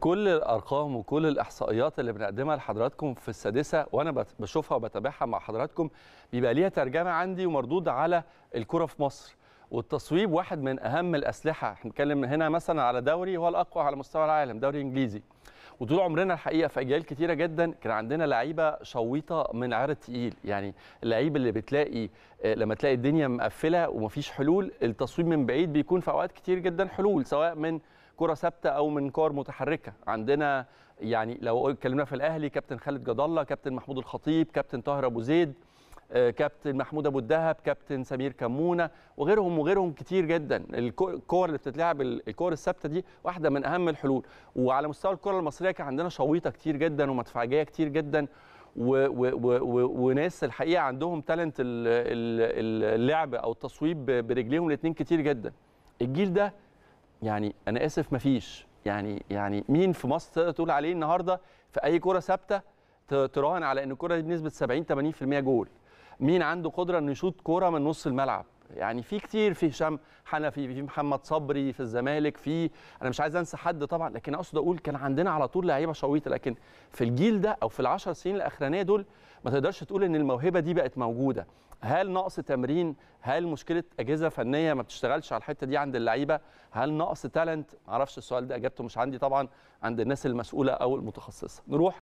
كل الارقام وكل الاحصائيات اللي بنقدمها لحضراتكم في السادسه وانا بشوفها وبتابعها مع حضراتكم بيبقى ليها ترجمه عندي ومردود على الكره في مصر والتصويب واحد من اهم الاسلحه احنا بنتكلم هنا مثلا على دوري هو الاقوى على مستوى العالم دوري انجليزي وطول عمرنا الحقيقه في اجيال كتيره جدا كان عندنا لعيبه شويطه من عار التقيل يعني اللعيب اللي بتلاقي آه، لما تلاقي الدنيا مقفله ومفيش حلول التصويب من بعيد بيكون في اوقات كتير جدا حلول سواء من كره ثابته او من كور متحركه عندنا يعني لو اتكلمنا في الاهلي كابتن خالد جد الله كابتن محمود الخطيب كابتن طاهر ابو زيد آه، كابتن محمود ابو الدهب كابتن سمير كمونه وغيرهم وغيرهم كتير جدا الكور اللي بتتلعب الكور الثابته دي واحده من اهم الحلول وعلى مستوى الكره المصريه كان عندنا شويطه كتير جدا ومدفعجيه كتير جدا و و و و وناس الحقيقه عندهم تالنت اللعب او التصويب برجليهم الاثنين كتير جدا الجيل ده يعني انا اسف مفيش يعني يعني مين في مصر تقدر تقول عليه النهارده في اي كره ثابته تراهن على ان الكره دي بنسبه 70 80% جول مين عنده قدره انه يشوط كوره من نص الملعب يعني في كتير في هشام حنفي في محمد صبري في الزمالك في انا مش عايز انسى حد طبعا لكن اقصد اقول كان عندنا على طول لعيبه شويطه لكن في الجيل ده او في العشر سنين الاخرانيه دول ما تقدرش تقول ان الموهبه دي بقت موجوده هل نقص تمرين هل مشكله اجهزه فنيه ما بتشتغلش على الحته دي عند اللعيبه هل نقص تالنت معرفش السؤال ده اجابته مش عندي طبعا عند الناس المسؤوله او المتخصصه نروح